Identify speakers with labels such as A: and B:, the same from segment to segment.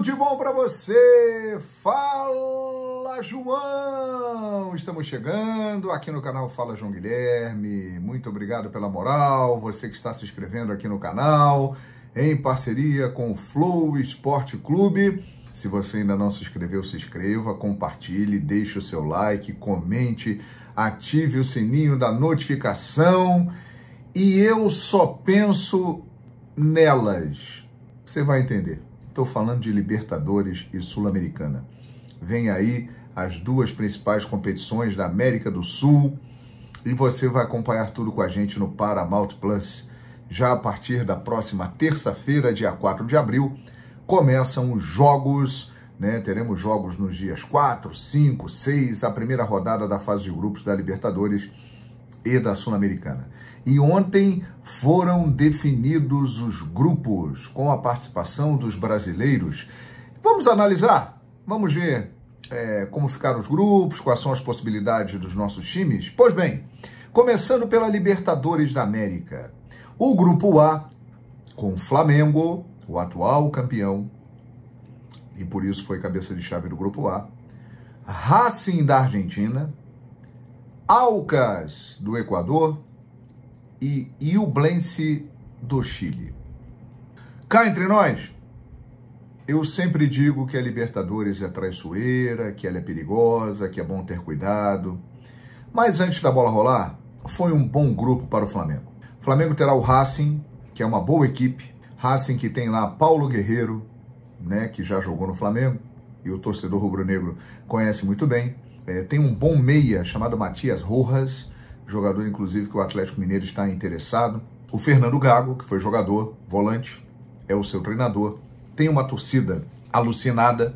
A: de bom para você? Fala, João! Estamos chegando aqui no canal Fala João Guilherme. Muito obrigado pela moral, você que está se inscrevendo aqui no canal, em parceria com o Flow Esporte Clube. Se você ainda não se inscreveu, se inscreva, compartilhe, deixe o seu like, comente, ative o sininho da notificação. E eu só penso nelas. Você vai entender estou falando de Libertadores e Sul-Americana. Vem aí as duas principais competições da América do Sul e você vai acompanhar tudo com a gente no Paramount Plus. Já a partir da próxima terça-feira, dia 4 de abril, começam os jogos, né? Teremos jogos nos dias 4, 5, 6, a primeira rodada da fase de grupos da Libertadores e da Sul-Americana. E ontem foram definidos os grupos com a participação dos brasileiros. Vamos analisar? Vamos ver é, como ficaram os grupos, quais são as possibilidades dos nossos times? Pois bem, começando pela Libertadores da América. O grupo A, com Flamengo, o atual campeão, e por isso foi cabeça de chave do grupo A, Racing da Argentina, Alcas, do Equador, e Iublense, do Chile. Cá entre nós, eu sempre digo que a Libertadores é traiçoeira, que ela é perigosa, que é bom ter cuidado. Mas antes da bola rolar, foi um bom grupo para o Flamengo. O Flamengo terá o Racing, que é uma boa equipe. Racing que tem lá Paulo Guerreiro, né, que já jogou no Flamengo e o torcedor rubro-negro conhece muito bem. É, tem um bom meia chamado Matias Rojas, jogador inclusive que o Atlético Mineiro está interessado. O Fernando Gago, que foi jogador, volante, é o seu treinador. Tem uma torcida alucinada.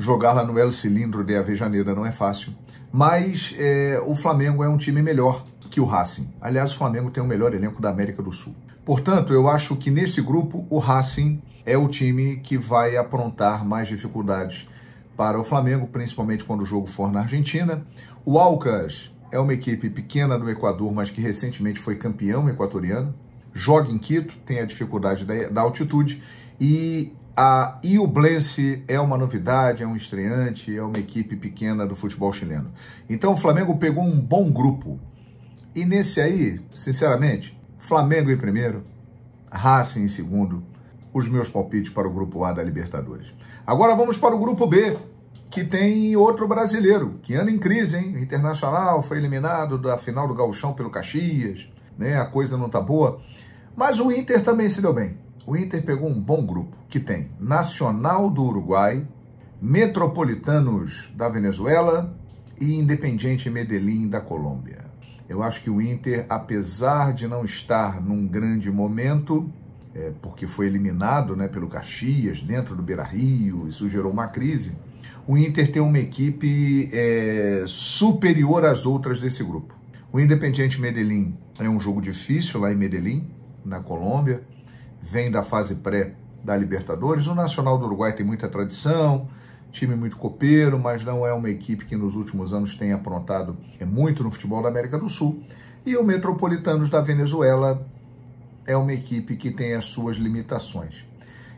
A: Jogar lá no El Cilindro de Avejaneira não é fácil. Mas é, o Flamengo é um time melhor que o Racing. Aliás, o Flamengo tem o melhor elenco da América do Sul. Portanto, eu acho que nesse grupo o Racing é o time que vai aprontar mais dificuldades para o Flamengo, principalmente quando o jogo for na Argentina. O Alcas é uma equipe pequena do Equador, mas que recentemente foi campeão equatoriano. Joga em Quito, tem a dificuldade da, da altitude. E a Iublense é uma novidade, é um estreante, é uma equipe pequena do futebol chileno. Então o Flamengo pegou um bom grupo. E nesse aí, sinceramente, Flamengo em primeiro, Racing em segundo, os meus palpites para o grupo A da Libertadores. Agora vamos para o grupo B, que tem outro brasileiro, que anda em crise, hein? O Internacional foi eliminado da final do Gauchão pelo Caxias, né? A coisa não tá boa. Mas o Inter também se deu bem. O Inter pegou um bom grupo, que tem Nacional do Uruguai, Metropolitanos da Venezuela e Independiente Medellín da Colômbia. Eu acho que o Inter, apesar de não estar num grande momento, é, porque foi eliminado né, pelo Caxias, dentro do Beira Rio, isso gerou uma crise. O Inter tem uma equipe é, superior às outras desse grupo. O Independiente Medellín é um jogo difícil lá em Medellín, na Colômbia, vem da fase pré da Libertadores. O Nacional do Uruguai tem muita tradição, time muito copeiro, mas não é uma equipe que nos últimos anos tem aprontado é muito no futebol da América do Sul. E o Metropolitanos da Venezuela é uma equipe que tem as suas limitações.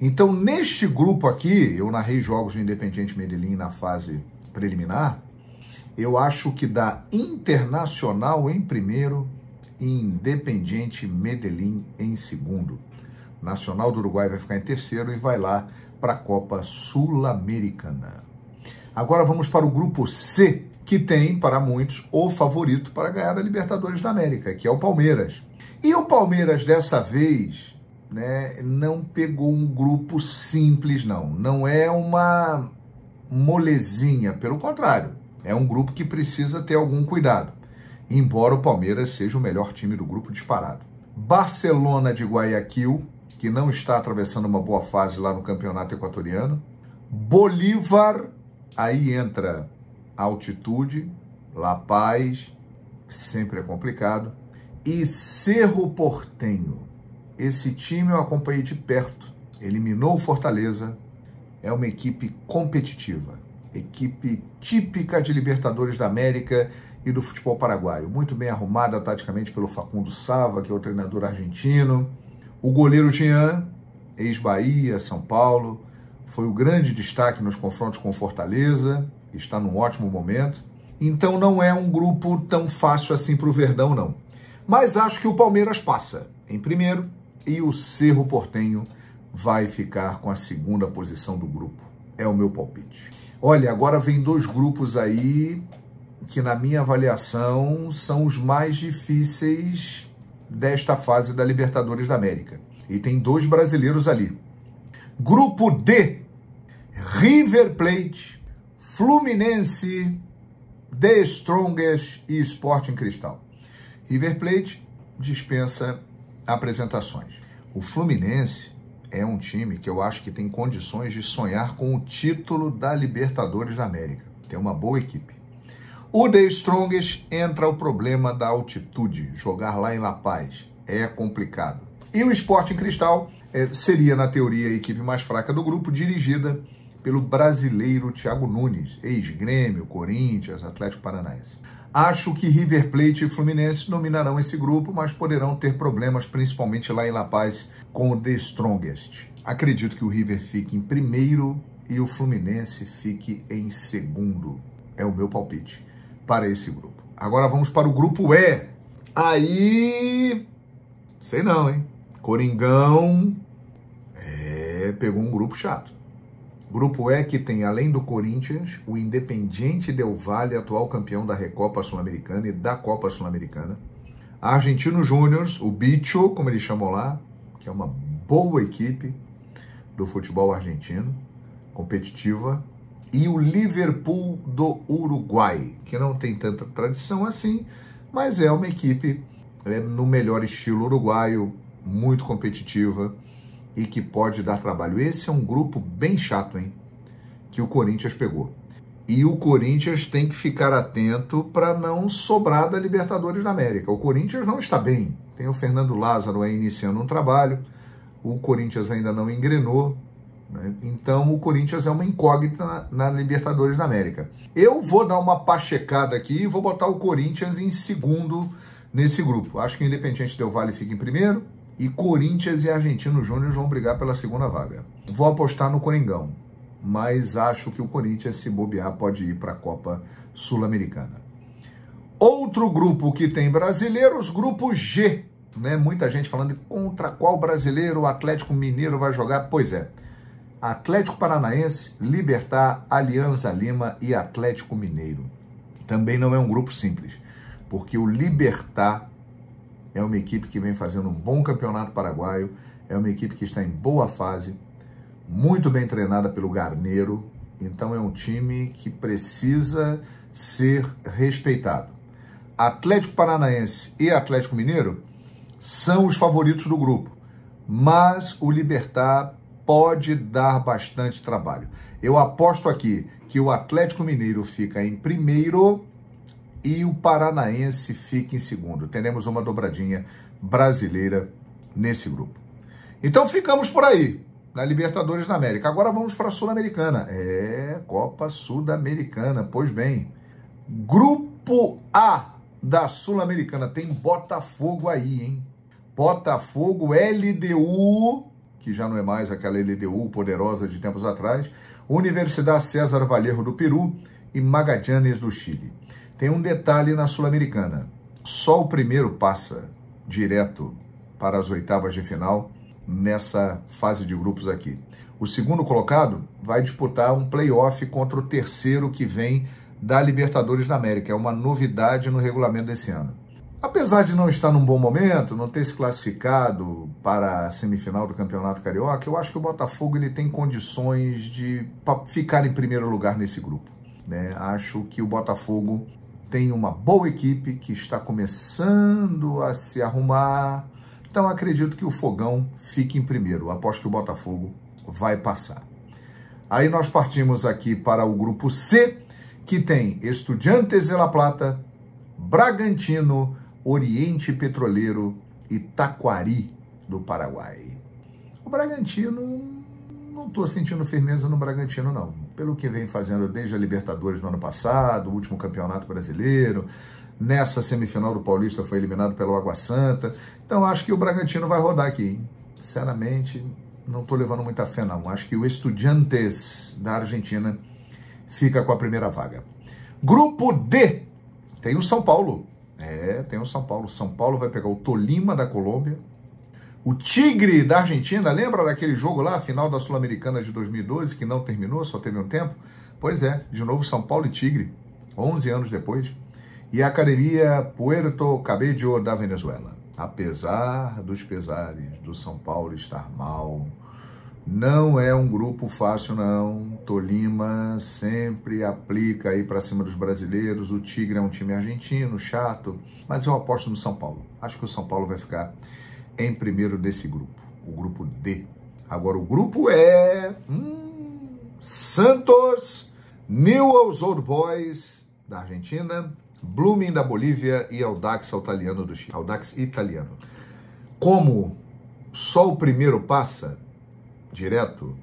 A: Então, neste grupo aqui, eu narrei jogos do Independiente Medellín na fase preliminar, eu acho que dá Internacional em primeiro e Independiente Medellín em segundo. Nacional do Uruguai vai ficar em terceiro e vai lá para a Copa Sul-Americana. Agora vamos para o grupo C, que tem, para muitos, o favorito para ganhar a Libertadores da América, que é o Palmeiras. E o Palmeiras dessa vez, né, não pegou um grupo simples não, não é uma molezinha, pelo contrário, é um grupo que precisa ter algum cuidado. Embora o Palmeiras seja o melhor time do grupo disparado. Barcelona de Guayaquil, que não está atravessando uma boa fase lá no campeonato equatoriano. Bolívar, aí entra altitude, La Paz, sempre é complicado e Cerro Portenho. Esse time eu acompanhei de perto. Eliminou o Fortaleza. É uma equipe competitiva, equipe típica de Libertadores da América e do futebol paraguaio. Muito bem arrumada taticamente pelo Facundo Sava, que é o treinador argentino. O goleiro Jean, ex-Bahia, São Paulo, foi o grande destaque nos confrontos com Fortaleza, está num ótimo momento. Então não é um grupo tão fácil assim para o Verdão, não. Mas acho que o Palmeiras passa em primeiro e o Cerro Portenho vai ficar com a segunda posição do grupo. É o meu palpite. Olha, agora vem dois grupos aí que, na minha avaliação, são os mais difíceis desta fase da Libertadores da América. E tem dois brasileiros ali. Grupo D: River Plate, Fluminense, The Strongest e Sporting Cristal. River Plate dispensa apresentações. O Fluminense é um time que eu acho que tem condições de sonhar com o título da Libertadores da América. Tem uma boa equipe. O The Strongest entra o problema da altitude. Jogar lá em La Paz é complicado. E o Sporting Cristal é, seria, na teoria, a equipe mais fraca do grupo, dirigida pelo brasileiro Thiago Nunes, ex-Grêmio, Corinthians, Atlético Paranaense. Acho que River Plate e Fluminense dominarão esse grupo, mas poderão ter problemas, principalmente lá em La Paz, com o The Strongest. Acredito que o River fique em primeiro e o Fluminense fique em segundo. É o meu palpite para esse grupo. Agora vamos para o grupo E. Aí. Sei não, hein? Coringão. É, pegou um grupo chato. Grupo E que tem, além do Corinthians, o Independiente Del Valle, atual campeão da Recopa Sul-Americana e da Copa Sul-Americana. Argentino Júnior, o Bicho, como ele chamou lá, que é uma boa equipe do futebol argentino, competitiva. E o Liverpool do Uruguai, que não tem tanta tradição assim, mas é uma equipe é, no melhor estilo uruguaio, muito competitiva e que pode dar trabalho. Esse é um grupo bem chato, hein? Que o Corinthians pegou. E o Corinthians tem que ficar atento para não sobrar da Libertadores da América. O Corinthians não está bem. Tem o Fernando Lázaro aí iniciando um trabalho, o Corinthians ainda não engrenou. Né? Então o Corinthians é uma incógnita na, na Libertadores da América. Eu vou dar uma pachecada aqui e vou botar o Corinthians em segundo nesse grupo. Acho que o Independente Del Vale fica em primeiro, e Corinthians e Argentino Júnior vão brigar pela segunda vaga. Vou apostar no Coringão, mas acho que o Corinthians, se bobear, pode ir para a Copa Sul-Americana. Outro grupo que tem brasileiros, grupo G. Né? Muita gente falando contra qual brasileiro o Atlético Mineiro vai jogar. Pois é, Atlético Paranaense, Libertar, Alianza Lima e Atlético Mineiro. Também não é um grupo simples, porque o Libertar é uma equipe que vem fazendo um bom campeonato paraguaio, é uma equipe que está em boa fase, muito bem treinada pelo Garneiro, então é um time que precisa ser respeitado. Atlético Paranaense e Atlético Mineiro são os favoritos do grupo, mas o Libertar pode dar bastante trabalho. Eu aposto aqui que o Atlético Mineiro fica em primeiro e o Paranaense fica em segundo. Teremos uma dobradinha brasileira nesse grupo. Então ficamos por aí, na Libertadores da América. Agora vamos para a Sul-Americana. É, Copa Sul-Americana, pois bem. Grupo A da Sul-Americana tem Botafogo aí, hein? Botafogo, LDU, que já não é mais aquela LDU poderosa de tempos atrás, Universidade César Vallejo do Peru e Magallanes do Chile. Tem um detalhe na Sul-Americana: só o primeiro passa direto para as oitavas de final nessa fase de grupos aqui. O segundo colocado vai disputar um playoff contra o terceiro que vem da Libertadores da América. É uma novidade no regulamento desse ano. Apesar de não estar num bom momento, não ter se classificado para a semifinal do Campeonato Carioca, eu acho que o Botafogo ele tem condições de ficar em primeiro lugar nesse grupo. Né? Acho que o Botafogo tem uma boa equipe que está começando a se arrumar. Então acredito que o Fogão fique em primeiro. Aposto que o Botafogo vai passar. Aí nós partimos aqui para o grupo C, que tem Estudiantes de La Plata, Bragantino, Oriente Petroleiro e Taquari do Paraguai. O Bragantino, não estou sentindo firmeza no Bragantino, não pelo que vem fazendo desde a Libertadores no ano passado, o último campeonato brasileiro. Nessa semifinal do Paulista foi eliminado pelo Água Santa. Então acho que o Bragantino vai rodar aqui. Sinceramente, não estou levando muita fé não. Acho que o Estudiantes da Argentina fica com a primeira vaga. Grupo D tem o São Paulo. É, tem o São Paulo. São Paulo vai pegar o Tolima da Colômbia, o Tigre da Argentina, lembra daquele jogo lá, final da Sul-Americana de 2012, que não terminou, só teve um tempo? Pois é, de novo São Paulo e Tigre, 11 anos depois. E a Academia Puerto Cabello da Venezuela. Apesar dos pesares do São Paulo estar mal, não é um grupo fácil, não. Tolima sempre aplica aí para cima dos brasileiros. O Tigre é um time argentino, chato, mas eu aposto no São Paulo. Acho que o São Paulo vai ficar em primeiro nesse grupo, o grupo D. Agora, o grupo é hum, Santos, Newell's Old Boys da Argentina, Blooming da Bolívia e Audax italiano do Chile. Audax italiano. Como só o primeiro passa direto,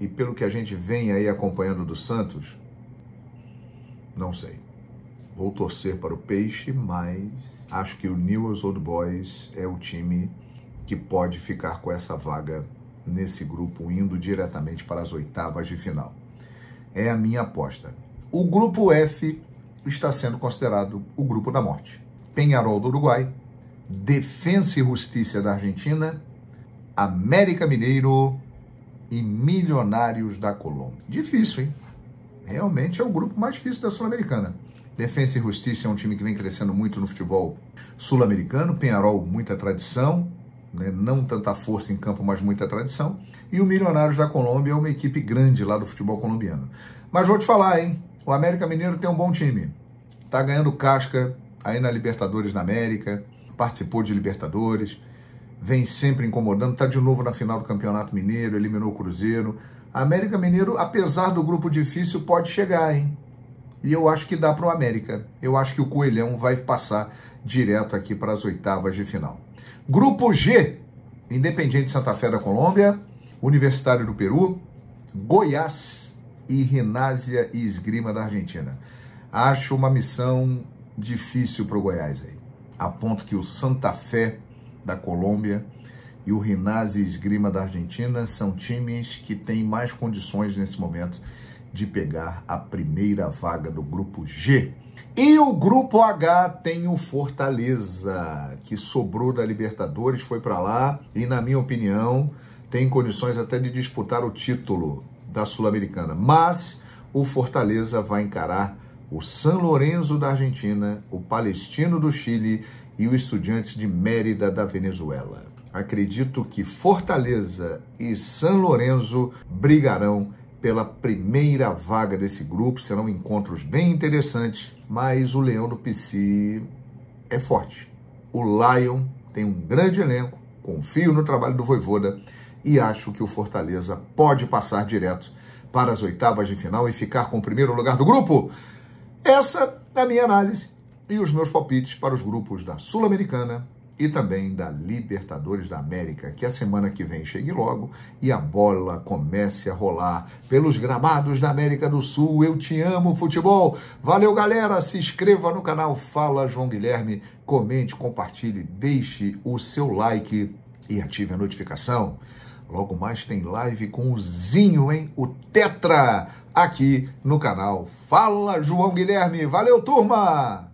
A: e pelo que a gente vem aí acompanhando do Santos, não sei. Vou torcer para o Peixe, mas acho que o Newell's Old Boys é o time que pode ficar com essa vaga nesse grupo, indo diretamente para as oitavas de final. É a minha aposta. O grupo F está sendo considerado o grupo da morte. Penharol do Uruguai, Defensa e Justiça da Argentina, América Mineiro e Milionários da Colômbia. Difícil, hein? Realmente é o grupo mais difícil da Sul-Americana. Defensa e Justiça é um time que vem crescendo muito no futebol sul-americano, Penharol, muita tradição, né? não tanta força em campo, mas muita tradição. E o Milionários da Colômbia é uma equipe grande lá do futebol colombiano. Mas vou te falar, hein? O América Mineiro tem um bom time. Tá ganhando casca aí na Libertadores na América, participou de Libertadores, vem sempre incomodando, tá de novo na final do Campeonato Mineiro, eliminou o Cruzeiro. A América Mineiro, apesar do grupo difícil, pode chegar, hein? E eu acho que dá para o América. Eu acho que o Coelhão vai passar direto aqui para as oitavas de final. Grupo G, Independiente Santa Fé da Colômbia, Universitário do Peru, Goiás e Rinásia e Esgrima da Argentina. Acho uma missão difícil para o Goiás aí. A ponto que o Santa Fé da Colômbia e o Rinazzi Esgrima da Argentina são times que têm mais condições nesse momento de pegar a primeira vaga do grupo G. E o grupo H tem o Fortaleza, que sobrou da Libertadores, foi para lá e, na minha opinião, tem condições até de disputar o título da Sul-Americana. Mas o Fortaleza vai encarar o San Lorenzo da Argentina, o Palestino do Chile e o Estudiantes de Mérida da Venezuela. Acredito que Fortaleza e San Lorenzo brigarão pela primeira vaga desse grupo. Serão encontros bem interessantes, mas o Leão do PC é forte. O Lion tem um grande elenco, confio no trabalho do Voivoda e acho que o Fortaleza pode passar direto para as oitavas de final e ficar com o primeiro lugar do grupo. Essa é a minha análise e os meus palpites para os grupos da Sul-Americana e também da Libertadores da América, que a semana que vem chegue logo e a bola comece a rolar pelos gramados da América do Sul. Eu te amo, futebol. Valeu, galera. Se inscreva no canal Fala João Guilherme, comente, compartilhe, deixe o seu like e ative a notificação. Logo mais tem live com o Zinho, hein? O Tetra, aqui no canal Fala João Guilherme. Valeu, turma!